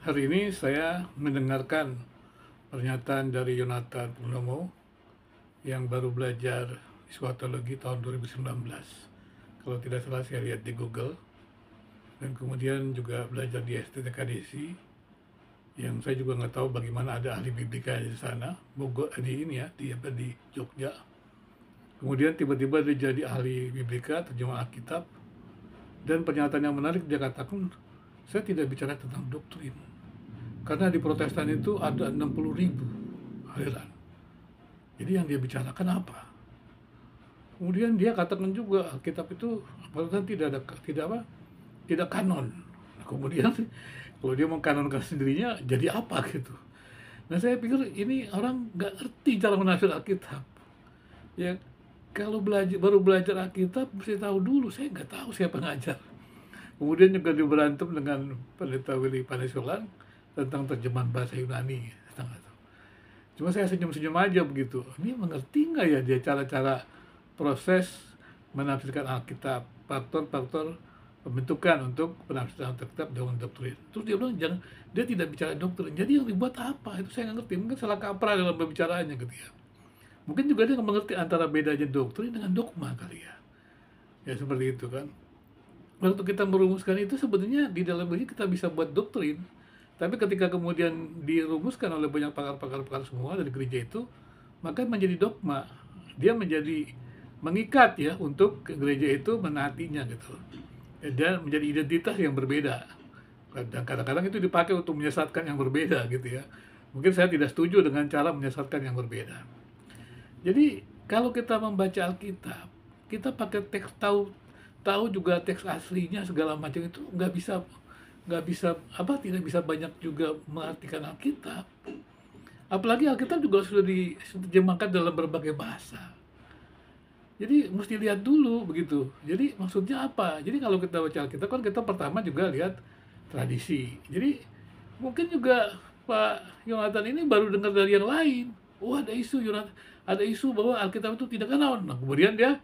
Hari ini saya mendengarkan pernyataan dari Yonatan Purnomo yang baru belajar psikologi tahun 2019. Kalau tidak salah saya lihat di Google. Dan kemudian juga belajar di STTK Kadesi yang saya juga nggak tahu bagaimana ada ahli biblika di sana, Bogor eh, di ini ya, di apa di Jogja. Kemudian tiba-tiba dia jadi ahli biblika, terjemah Alkitab, dan pernyataan yang menarik dia katakan saya tidak bicara tentang doktrin karena di Protestan itu ada 60 ribu aliran. Jadi yang dia bicarakan apa? Kemudian dia katakan juga kitab itu Protestan tidak ada tidak apa? Tidak kanon. Nah, kemudian kalau dia mengkanonkan sendirinya jadi apa gitu. Nah saya pikir ini orang nggak ngerti cara menafsir Alkitab. Ya kalau belajar baru belajar Alkitab mesti tahu dulu. Saya nggak tahu siapa ngajar. Kemudian juga diberantem dengan pendeta Willy Panesolan tentang terjemahan bahasa Yunani tentang itu. Cuma saya senyum-senyum aja begitu. Ini mengerti nggak ya dia cara-cara proses menafsirkan Alkitab, faktor-faktor pembentukan untuk penafsiran Alkitab dengan doktrin. Terus dia bilang jangan dia tidak bicara doktrin. Jadi yang dibuat apa? Itu saya nggak ngerti. Mungkin salah kaprah dalam pembicaraannya gitu ya. Mungkin juga dia mengerti antara bedanya doktrin dengan dogma kali ya. Ya seperti itu kan. Waktu kita merumuskan itu sebenarnya di dalam ini kita bisa buat doktrin tapi ketika kemudian dirumuskan oleh banyak pakar-pakar semua dari gereja itu, maka menjadi dogma. Dia menjadi mengikat ya untuk gereja itu menaatinya gitu. Dan menjadi identitas yang berbeda. Dan kadang-kadang itu dipakai untuk menyesatkan yang berbeda gitu ya. Mungkin saya tidak setuju dengan cara menyesatkan yang berbeda. Jadi kalau kita membaca Alkitab, kita pakai teks tahu tahu juga teks aslinya segala macam itu nggak bisa nggak bisa apa tidak bisa banyak juga mengartikan Alkitab apalagi Alkitab juga sudah diterjemahkan dalam berbagai bahasa jadi mesti lihat dulu begitu jadi maksudnya apa jadi kalau kita baca Alkitab kan kita pertama juga lihat tradisi jadi mungkin juga Pak Yonatan ini baru dengar dari yang lain oh ada isu Yonatan ada isu bahwa Alkitab itu tidak kenal nah, kemudian dia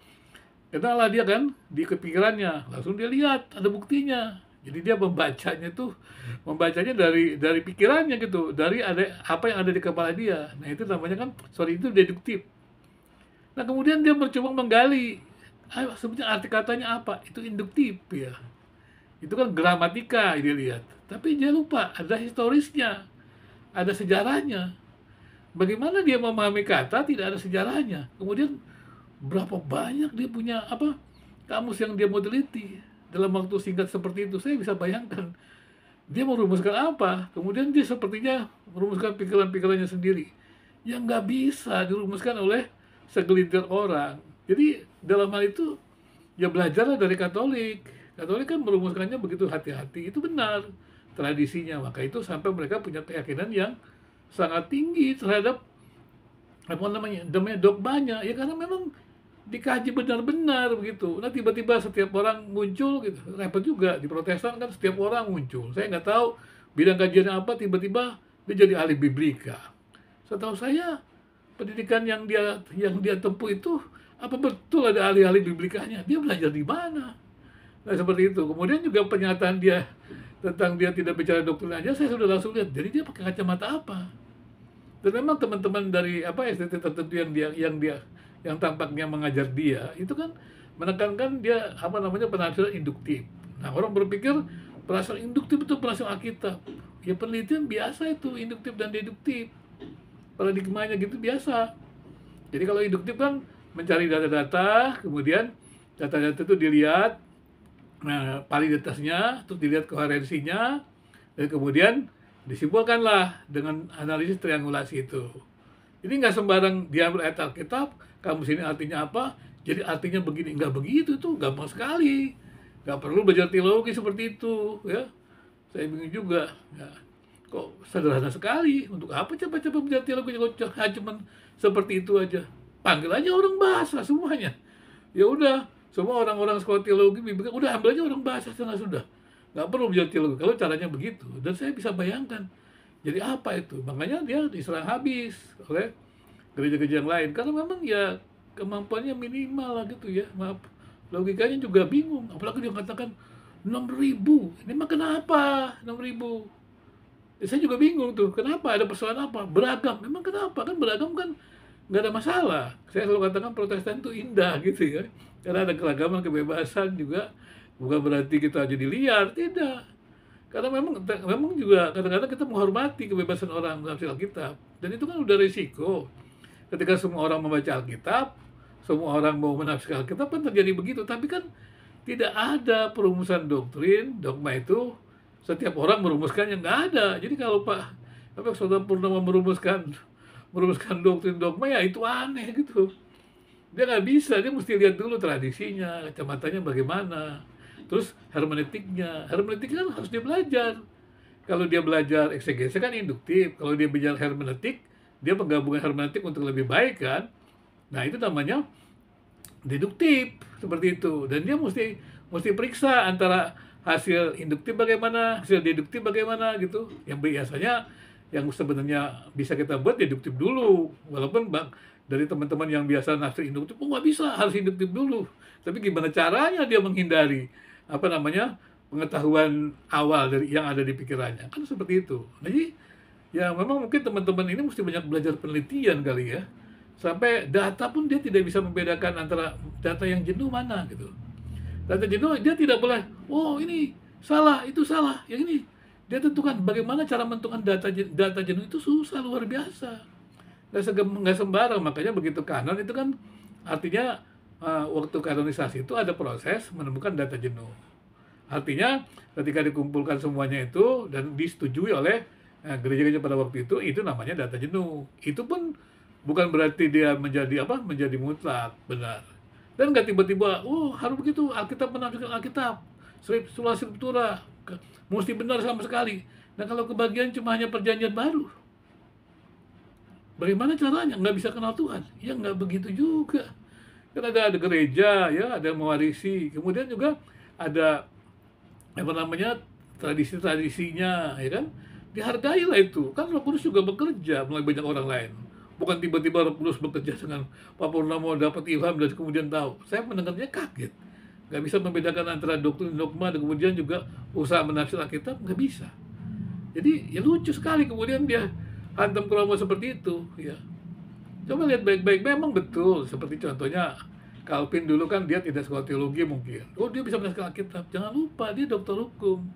kenalah dia kan di kepikirannya langsung dia lihat ada buktinya jadi dia membacanya tuh membacanya dari dari pikirannya gitu, dari ada apa yang ada di kepala dia. Nah, itu namanya kan sorry itu deduktif. Nah, kemudian dia mencoba menggali ah, sebenarnya arti katanya apa? Itu induktif ya. Itu kan gramatika dia lihat. Tapi dia lupa ada historisnya, ada sejarahnya. Bagaimana dia memahami kata tidak ada sejarahnya? Kemudian berapa banyak dia punya apa kamus yang dia mau teliti? dalam waktu singkat seperti itu, saya bisa bayangkan dia merumuskan apa. Kemudian dia sepertinya merumuskan pikiran-pikirannya sendiri yang nggak bisa dirumuskan oleh segelintir orang. Jadi dalam hal itu ya belajarlah dari Katolik. Katolik kan merumuskannya begitu hati-hati, itu benar tradisinya. Maka itu sampai mereka punya keyakinan yang sangat tinggi terhadap apa namanya, namanya dogmanya. Ya karena memang dikaji benar-benar begitu. Nah tiba-tiba setiap orang muncul gitu, repot juga di Protestan kan setiap orang muncul. Saya nggak tahu bidang kajian apa tiba-tiba dia jadi ahli biblika. Setahu saya pendidikan yang dia yang dia tempuh itu apa betul ada ahli-ahli biblikanya? Dia belajar di mana? Nah seperti itu. Kemudian juga pernyataan dia tentang dia tidak bicara doktrin aja, saya sudah langsung lihat. Jadi dia pakai kacamata apa? Dan memang teman-teman dari apa ya tertentu yang dia yang dia yang tampaknya mengajar dia itu kan menekankan dia apa namanya penafsiran induktif. Nah orang berpikir penafsiran induktif itu penafsiran Alkitab. Ya penelitian biasa itu induktif dan deduktif. Paradigmanya gitu biasa. Jadi kalau induktif kan mencari data-data, kemudian data-data itu dilihat nah, validitasnya, terus dilihat koherensinya, dan kemudian disimpulkanlah dengan analisis triangulasi itu. Jadi nggak sembarang diambil ayat Alkitab, kamus ini artinya apa, jadi artinya begini. Nggak begitu tuh, gampang sekali. Nggak perlu belajar teologi seperti itu. ya Saya bingung juga. Ya. Kok sederhana sekali, untuk apa cepat-cepat belajar teologi kalau cuma ya seperti itu aja. Panggil aja orang bahasa semuanya. Ya udah, semua orang-orang sekolah teologi udah ambil aja orang bahasa sana sudah. Nggak perlu belajar teologi, kalau caranya begitu. Dan saya bisa bayangkan, jadi apa itu? Makanya dia diserang habis oleh gereja-gereja yang lain. Karena memang ya kemampuannya minimal lah gitu ya. Maaf, logikanya juga bingung. Apalagi dia mengatakan enam ribu. Ini mah kenapa enam ribu? Ya, saya juga bingung tuh, kenapa? Ada persoalan apa? Beragam. Memang kenapa? Kan beragam kan nggak ada masalah. Saya selalu katakan protestan itu indah gitu ya. Karena ada keragaman, kebebasan juga. Bukan berarti kita jadi liar, tidak karena memang memang juga kadang-kadang kita menghormati kebebasan orang menafsir Alkitab dan itu kan udah risiko ketika semua orang membaca Alkitab semua orang mau menafsir Alkitab kan terjadi begitu tapi kan tidak ada perumusan doktrin dogma itu setiap orang merumuskannya nggak ada jadi kalau Pak apa Saudara Purnama merumuskan merumuskan doktrin dogma ya itu aneh gitu dia nggak bisa dia mesti lihat dulu tradisinya kecamatannya bagaimana terus hermeneutiknya hermeneutik kan harus dia belajar kalau dia belajar eksegesi kan induktif kalau dia belajar hermeneutik dia menggabungkan hermeneutik untuk lebih baik kan nah itu namanya deduktif seperti itu dan dia mesti mesti periksa antara hasil induktif bagaimana hasil deduktif bagaimana gitu yang biasanya yang sebenarnya bisa kita buat deduktif dulu walaupun bang dari teman-teman yang biasa nafsu induktif oh nggak bisa harus induktif dulu tapi gimana caranya dia menghindari apa namanya pengetahuan awal dari yang ada di pikirannya kan seperti itu jadi ya memang mungkin teman-teman ini mesti banyak belajar penelitian kali ya sampai data pun dia tidak bisa membedakan antara data yang jenuh mana gitu data jenuh dia tidak boleh oh ini salah itu salah yang ini dia tentukan bagaimana cara menentukan data data jenuh itu susah luar biasa nggak sembarang makanya begitu kanan itu kan artinya uh, waktu kanonisasi itu ada proses menemukan data jenuh. Artinya ketika dikumpulkan semuanya itu dan disetujui oleh uh, gereja-gereja pada waktu itu, itu namanya data jenuh. Itu pun bukan berarti dia menjadi apa? Menjadi mutlak, benar. Dan nggak tiba-tiba, oh harus begitu, Alkitab menampilkan Alkitab, Sulawesi scriptura, mesti benar sama sekali. Nah kalau kebagian cuma hanya perjanjian baru, bagaimana caranya? Nggak bisa kenal Tuhan. Ya nggak begitu juga kan ada, ada gereja ya ada mewarisi kemudian juga ada apa namanya tradisi-tradisinya ya kan lah itu kan Roh Kudus juga bekerja mulai banyak orang lain bukan tiba-tiba Roh Kudus bekerja dengan Pak Purnomo dapat ilham dan kemudian tahu saya mendengarnya kaget nggak bisa membedakan antara doktrin dogma dan kemudian juga usaha menafsir Alkitab nggak bisa jadi ya lucu sekali kemudian dia hantam kromo seperti itu ya Coba lihat baik-baik, memang betul. Seperti contohnya Calvin dulu kan dia tidak sekolah teologi mungkin. Oh dia bisa menjelaskan Alkitab. Jangan lupa dia dokter hukum.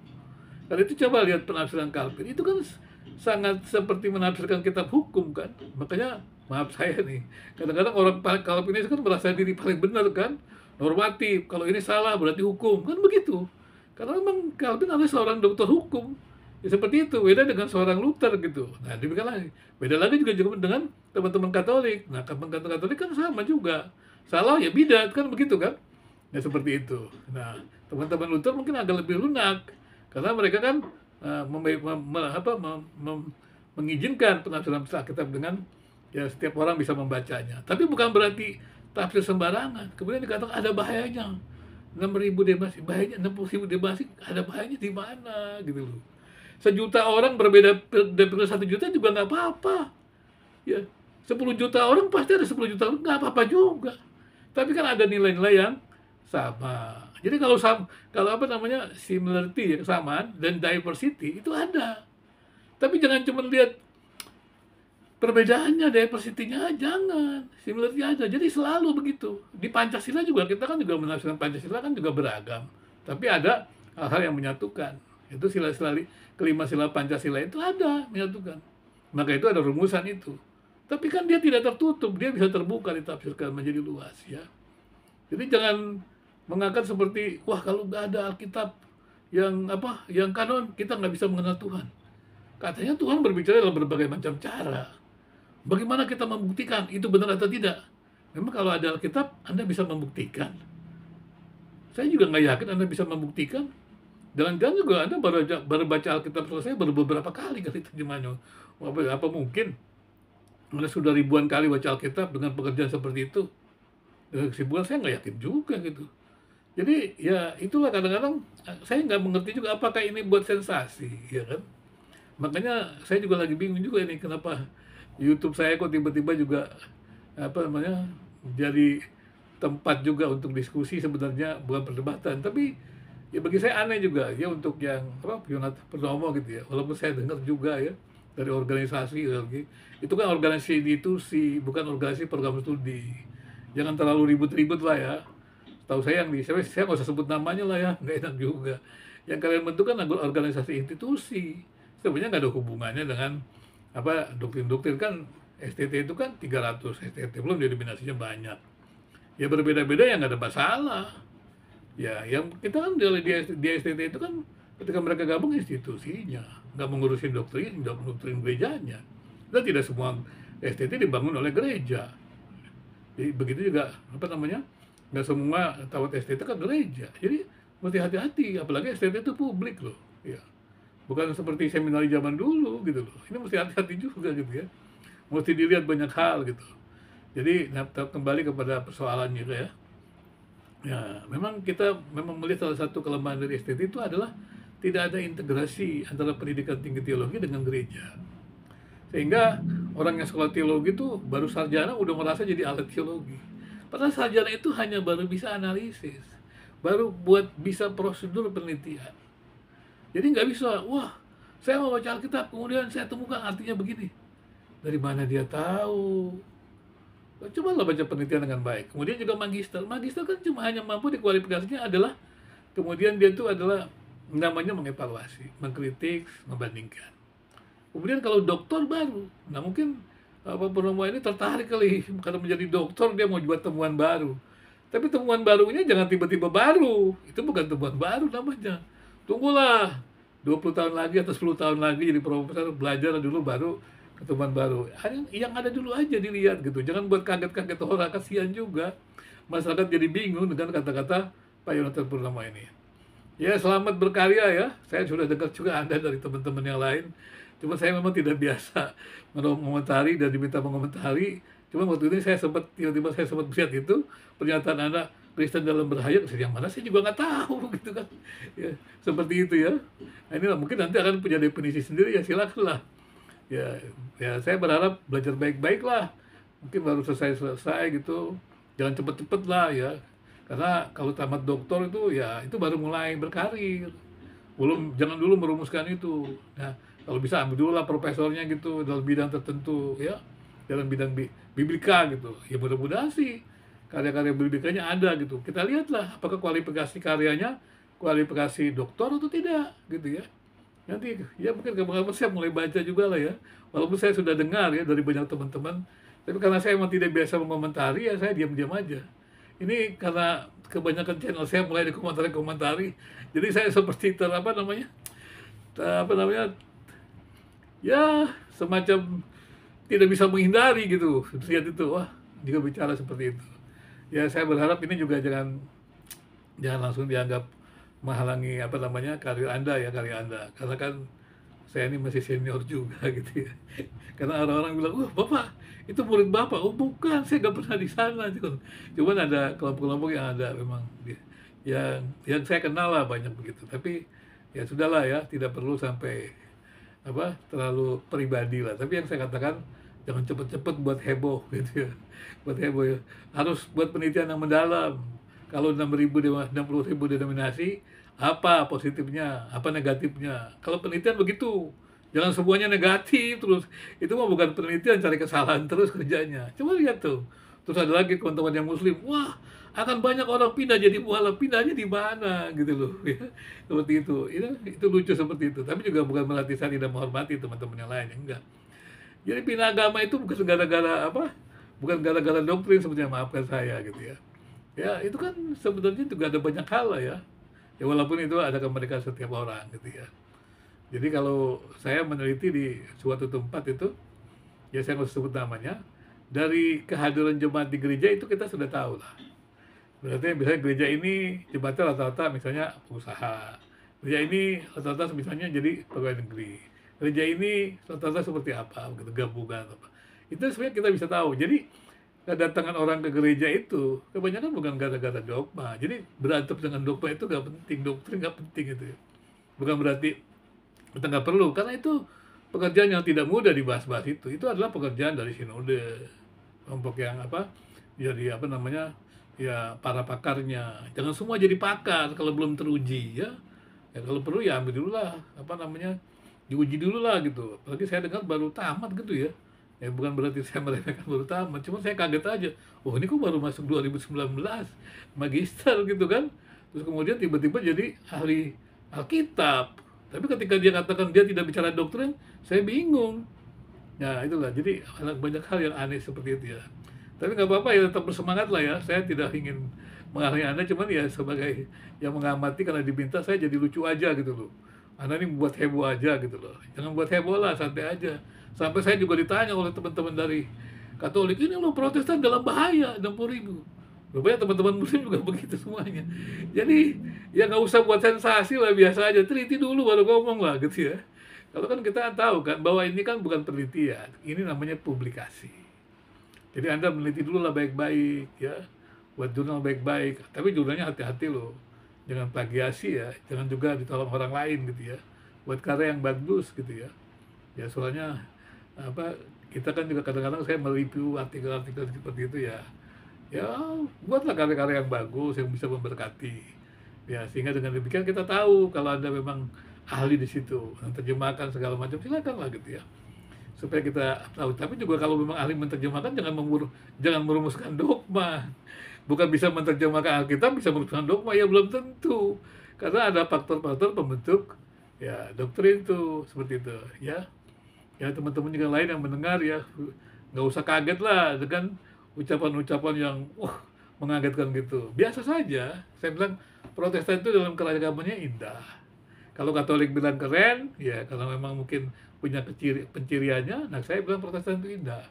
Kalau itu coba lihat penafsiran Calvin. Itu kan sangat seperti menafsirkan kitab hukum kan. Makanya maaf saya nih. Kadang-kadang orang Calvin ini kan merasa diri paling benar kan. Normatif. Kalau ini salah berarti hukum. Kan begitu. Karena memang Calvin adalah seorang dokter hukum ya, seperti itu beda dengan seorang Luther gitu nah demikian lagi beda lagi juga, juga dengan teman-teman Katolik nah teman-teman Katolik kan sama juga salah ya bidat kan begitu kan ya seperti itu nah teman-teman Luther mungkin agak lebih lunak karena mereka kan uh, mem, mem, apa, mem, mem, mengizinkan penafsiran kitab dengan ya setiap orang bisa membacanya tapi bukan berarti tafsir sembarangan kemudian dikatakan ada bahayanya 6.000 debasi bahayanya 60.000 debasi ada bahayanya di mana gitu loh sejuta orang berbeda dengan satu juta juga nggak apa-apa ya sepuluh juta orang pasti ada sepuluh juta nggak apa-apa juga tapi kan ada nilai-nilai yang sama jadi kalau sam kalau apa namanya similarity ya, kesamaan dan diversity itu ada tapi jangan cuma lihat perbedaannya diversity-nya jangan similarity aja jadi selalu begitu di Pancasila juga kita kan juga menafsirkan Pancasila kan juga beragam tapi ada hal-hal yang menyatukan itu sila-sila kelima sila Pancasila itu ada menyatukan. Maka itu ada rumusan itu. Tapi kan dia tidak tertutup, dia bisa terbuka ditafsirkan menjadi luas ya. Jadi jangan mengangkat seperti wah kalau nggak ada Alkitab yang apa yang kanon kita nggak bisa mengenal Tuhan. Katanya Tuhan berbicara dalam berbagai macam cara. Bagaimana kita membuktikan itu benar atau tidak? Memang kalau ada Alkitab, Anda bisa membuktikan. Saya juga nggak yakin Anda bisa membuktikan Jangan-jangan kan juga Anda baru, baru baca Alkitab selesai baru beberapa kali kali terjemahnya. Apa, apa mungkin Anda sudah ribuan kali baca Alkitab dengan pekerjaan seperti itu? Dengan kesibukan saya nggak yakin juga gitu. Jadi ya itulah kadang-kadang eh, saya nggak mengerti juga apakah ini buat sensasi, ya kan? Makanya saya juga lagi bingung juga ini kenapa YouTube saya kok tiba-tiba juga apa namanya jadi tempat juga untuk diskusi sebenarnya bukan perdebatan, tapi ya bagi saya aneh juga ya untuk yang apa Yonatan pertama gitu ya walaupun saya dengar juga ya dari organisasi lagi ya, itu kan organisasi itu si bukan organisasi program studi jangan terlalu ribut-ribut lah ya tahu saya yang di saya saya nggak usah sebut namanya lah ya nggak enak juga yang kalian bentuk kan organisasi institusi sebenarnya nggak ada hubungannya dengan apa doktrin-doktrin kan STT itu kan 300 STT belum jadi banyak ya berbeda-beda yang nggak ada masalah ya yang kita kan di, di STT itu kan ketika mereka gabung institusinya nggak mengurusin doktrin nggak mengurusin gerejanya dan tidak semua STT dibangun oleh gereja jadi begitu juga apa namanya nggak semua tawat STT kan gereja jadi mesti hati-hati apalagi STT itu publik loh ya bukan seperti seminari zaman dulu gitu loh ini mesti hati-hati juga gitu ya mesti dilihat banyak hal gitu jadi nah, kembali kepada persoalannya gitu ya Ya, memang kita memang melihat salah satu kelemahan dari STT itu adalah tidak ada integrasi antara pendidikan tinggi teologi dengan gereja. Sehingga orang yang sekolah teologi itu baru sarjana udah merasa jadi alat teologi. Padahal sarjana itu hanya baru bisa analisis, baru buat bisa prosedur penelitian. Jadi nggak bisa, wah saya mau baca Alkitab, kemudian saya temukan artinya begini. Dari mana dia tahu? coba lo baca penelitian dengan baik. Kemudian juga magister. Magister kan cuma hanya mampu dikualifikasinya adalah kemudian dia itu adalah namanya mengevaluasi, mengkritik, membandingkan. Kemudian kalau dokter baru, nah mungkin eh, apa penemuan ini tertarik kali karena menjadi dokter dia mau buat temuan baru. Tapi temuan barunya jangan tiba-tiba baru. Itu bukan temuan baru namanya. Tunggulah 20 tahun lagi atau 10 tahun lagi jadi profesor belajar dulu baru teman baru yang ada dulu aja dilihat gitu jangan buat kaget-kaget orang kasihan juga masyarakat jadi bingung dengan kata-kata Pak Yonatan Purnama ini ya selamat berkarya ya saya sudah dengar juga anda dari teman-teman yang lain cuma saya memang tidak biasa mengomentari dan diminta mengomentari cuma waktu ini saya sempat tiba-tiba saya sempat melihat itu pernyataan anda Kristen dalam berhayat yang mana saya juga nggak tahu gitu kan ya, seperti itu ya nah, inilah mungkin nanti akan punya definisi sendiri ya silakanlah ya ya saya berharap belajar baik-baik lah mungkin baru selesai-selesai gitu jangan cepet-cepet lah ya karena kalau tamat doktor itu ya itu baru mulai berkarir belum jangan dulu merumuskan itu ya kalau bisa ambil dulu lah profesornya gitu dalam bidang tertentu ya dalam bidang bi biblika gitu ya mudah-mudahan sih karya-karya biblikanya ada gitu kita lihatlah apakah kualifikasi karyanya kualifikasi doktor atau tidak gitu ya nanti ya mungkin kamu siap mulai baca juga lah ya walaupun saya sudah dengar ya dari banyak teman-teman tapi karena saya memang tidak biasa mengomentari ya saya diam-diam aja ini karena kebanyakan channel saya mulai dikomentari-komentari jadi saya seperti ter apa namanya ter, apa namanya ya semacam tidak bisa menghindari gitu lihat itu wah juga bicara seperti itu ya saya berharap ini juga jangan jangan langsung dianggap menghalangi apa namanya karir anda ya karir anda karena kan saya ini masih senior juga gitu ya karena orang-orang bilang wah oh, bapak itu murid bapak oh bukan saya gak pernah di sana cuman ada kelompok-kelompok yang ada memang ya. yang yang saya kenal lah banyak begitu tapi ya sudahlah ya tidak perlu sampai apa terlalu pribadi lah tapi yang saya katakan jangan cepet-cepet buat heboh gitu ya buat heboh ya harus buat penelitian yang mendalam kalau ribu, 6.000 ribu denominasi, apa positifnya, apa negatifnya? Kalau penelitian begitu, jangan semuanya negatif terus. Itu mah bukan penelitian cari kesalahan terus kerjanya. Coba lihat tuh. Terus ada lagi teman-teman yang muslim, wah akan banyak orang pindah jadi mualaf pindahnya di mana gitu loh ya seperti itu itu iya, itu lucu seperti itu tapi juga bukan melatih saya tidak menghormati teman-teman yang lain enggak jadi pindah agama itu bukan segala gara apa bukan gara-gara doktrin sebetulnya maafkan saya gitu ya ya itu kan sebenarnya juga ada banyak hal lah ya ya walaupun itu ada ke mereka setiap orang gitu ya jadi kalau saya meneliti di suatu tempat itu ya saya nggak sebut namanya dari kehadiran jemaat di gereja itu kita sudah tahu lah berarti misalnya gereja ini jemaatnya rata-rata misalnya usaha gereja ini rata-rata misalnya jadi pegawai negeri gereja ini rata-rata seperti apa gitu gabungan apa itu sebenarnya kita bisa tahu jadi kedatangan orang ke gereja itu kebanyakan bukan gara-gara dogma. Jadi berantem dengan dogma itu gak penting, doktrin nggak penting itu. Ya. Bukan berarti kita nggak perlu, karena itu pekerjaan yang tidak mudah dibahas-bahas itu. Itu adalah pekerjaan dari sinode kelompok yang apa jadi apa namanya ya para pakarnya. Jangan semua jadi pakar kalau belum teruji ya. Ya kalau perlu ya ambil dulu lah apa namanya diuji dulu lah gitu. Apalagi saya dengar baru tamat gitu ya ya bukan berarti saya meremehkan terutama cuma saya kaget aja oh ini kok baru masuk 2019 magister gitu kan terus kemudian tiba-tiba jadi ahli Alkitab tapi ketika dia katakan dia tidak bicara doktrin saya bingung ya itulah jadi banyak hal yang aneh seperti itu ya tapi nggak apa-apa ya tetap bersemangat lah ya saya tidak ingin mengalami anda cuman ya sebagai yang mengamati karena diminta saya jadi lucu aja gitu loh anda ini buat heboh aja gitu loh jangan buat heboh lah santai aja Sampai saya juga ditanya oleh teman-teman dari Katolik, ini lo protestan dalam bahaya 60 ribu. Rupanya teman-teman muslim juga begitu semuanya. Jadi ya nggak usah buat sensasi lah biasa aja, teliti dulu baru ngomong lah gitu ya. Kalau kan kita tahu kan bahwa ini kan bukan penelitian, ini namanya publikasi. Jadi Anda meneliti dulu lah baik-baik ya, buat jurnal baik-baik. Tapi jurnalnya hati-hati loh, jangan plagiasi ya, jangan juga ditolong orang lain gitu ya. Buat karya yang bagus gitu ya. Ya soalnya apa kita kan juga kadang-kadang saya meliput artikel-artikel seperti itu ya ya buatlah karya-karya yang bagus yang bisa memberkati ya sehingga dengan demikian kita tahu kalau anda memang ahli di situ terjemahkan segala macam silakan lah gitu ya supaya kita tahu tapi juga kalau memang ahli menerjemahkan jangan memur jangan merumuskan dogma bukan bisa menerjemahkan Alkitab bisa merumuskan dogma ya belum tentu karena ada faktor-faktor pembentuk ya doktrin itu seperti itu ya ya teman-teman juga lain yang mendengar ya nggak usah kaget lah dengan ucapan-ucapan yang wah mengagetkan gitu biasa saja saya bilang protestan itu dalam keragamannya indah kalau Katolik bilang keren ya karena memang mungkin punya keciri, penciriannya nah saya bilang protestan itu indah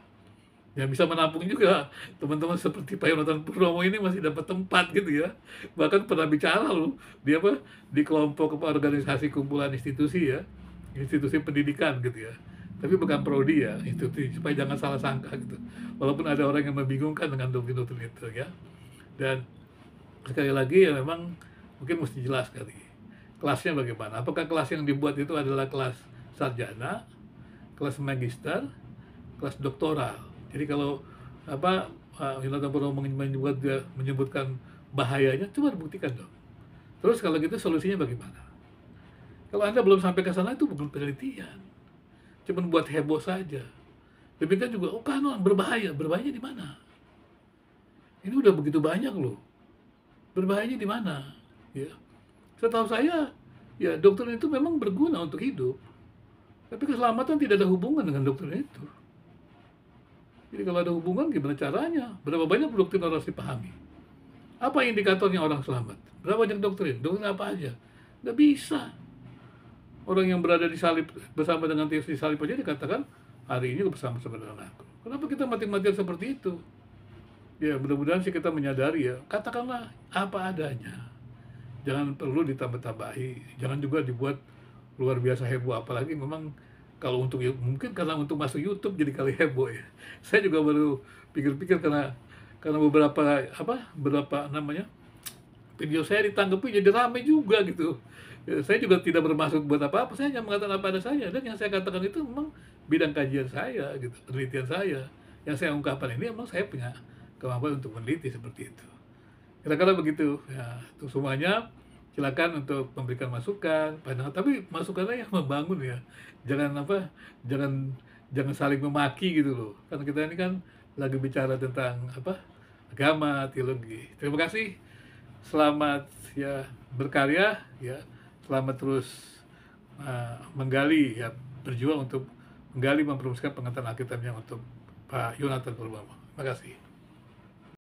Ya bisa menampung juga teman-teman seperti Pak Yonatan Purnomo ini masih dapat tempat gitu ya bahkan pernah bicara loh dia apa di kelompok apa organisasi kumpulan institusi ya institusi pendidikan gitu ya tapi bukan prodi ya itu supaya jangan salah sangka gitu walaupun ada orang yang membingungkan dengan doktrin-doktrin itu ya dan sekali lagi ya memang mungkin mesti jelas kali kelasnya bagaimana apakah kelas yang dibuat itu adalah kelas sarjana kelas magister kelas doktoral jadi kalau apa eh, Yonatan Purnomo menyebut, menyebutkan bahayanya coba buktikan dong terus kalau gitu solusinya bagaimana kalau anda belum sampai ke sana itu bukan penelitian Cuman buat heboh saja. BPK juga, oh kan berbahaya. Berbahayanya di mana? Ini udah begitu banyak loh. Berbahayanya di mana? Ya. Setahu saya, ya doktrin itu memang berguna untuk hidup. Tapi keselamatan tidak ada hubungan dengan dokter itu. Jadi kalau ada hubungan gimana caranya? Berapa banyak doktrin harus dipahami? Apa indikatornya orang selamat? Berapa banyak doktrin? Doktrin apa aja? Nggak bisa orang yang berada di salib bersama dengan Yesus di salib aja dikatakan hari ini lu bersama sama dengan aku. Kenapa kita mati-matian seperti itu? Ya mudah-mudahan sih kita menyadari ya, katakanlah apa adanya. Jangan perlu ditambah-tambahi, jangan juga dibuat luar biasa heboh, apalagi memang kalau untuk mungkin karena untuk masuk YouTube jadi kali heboh ya. Saya juga baru pikir-pikir karena karena beberapa apa beberapa namanya video saya ditanggapi jadi rame juga gitu saya juga tidak bermaksud buat apa-apa saya hanya mengatakan apa ada saya dan yang saya katakan itu memang bidang kajian saya gitu penelitian saya yang saya ungkapkan ini memang saya punya kemampuan untuk meneliti seperti itu kira-kira begitu ya untuk semuanya silakan untuk memberikan masukan pandangan tapi masukannya yang membangun ya jangan apa jangan jangan saling memaki gitu loh karena kita ini kan lagi bicara tentang apa agama teologi terima kasih selamat ya berkarya ya selama terus uh, menggali ya berjuang untuk menggali memperumuskan pengetahuan Alkitabnya untuk Pak Yonatan Purwomo. Terima kasih.